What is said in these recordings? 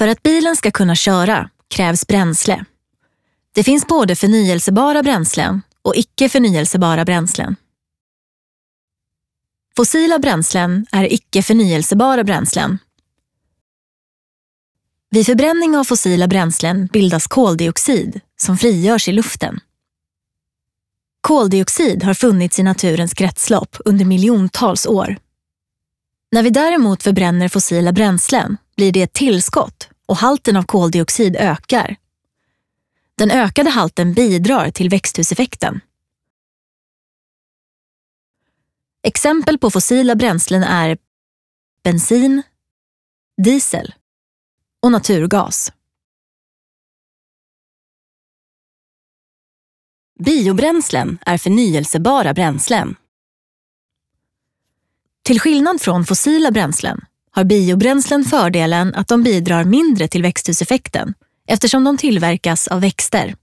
För att bilen ska kunna köra krävs bränsle. Det finns både förnyelsebara bränslen och icke förnyelsebara bränslen. Fossila bränslen är icke förnyelsebara bränslen. Vid förbränning av fossila bränslen bildas koldioxid som frigörs i luften. Koldioxid har funnits i naturens kretslopp under miljontals år. När vi däremot förbränner fossila bränslen blir det ett tillskott och halten av koldioxid ökar. Den ökade halten bidrar till växthuseffekten. Exempel på fossila bränslen är bensin, diesel och naturgas. Biobränslen är förnyelsebara bränslen. Till skillnad från fossila bränslen har biobränslen fördelen att de bidrar mindre till växthuseffekten eftersom de tillverkas av växter.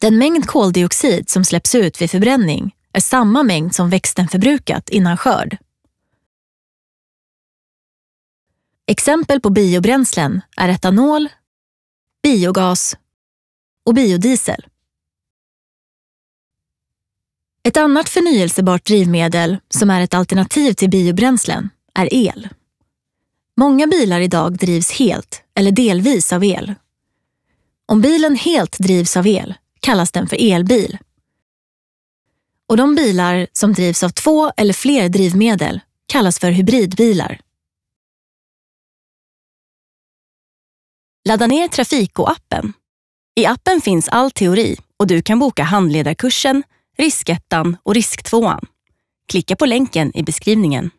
Den mängd koldioxid som släpps ut vid förbränning är samma mängd som växten förbrukat innan skörd. Exempel på biobränslen är etanol, biogas och biodiesel. Ett annat förnyelsebart drivmedel som är ett alternativ till biobränslen är el. Många bilar idag drivs helt eller delvis av el. Om bilen helt drivs av el kallas den för elbil. Och de bilar som drivs av två eller fler drivmedel kallas för hybridbilar. Ladda ner Trafiko-appen. I appen finns all teori och du kan boka handledarkursen Riskettan och Risktvåan. Klicka på länken i beskrivningen.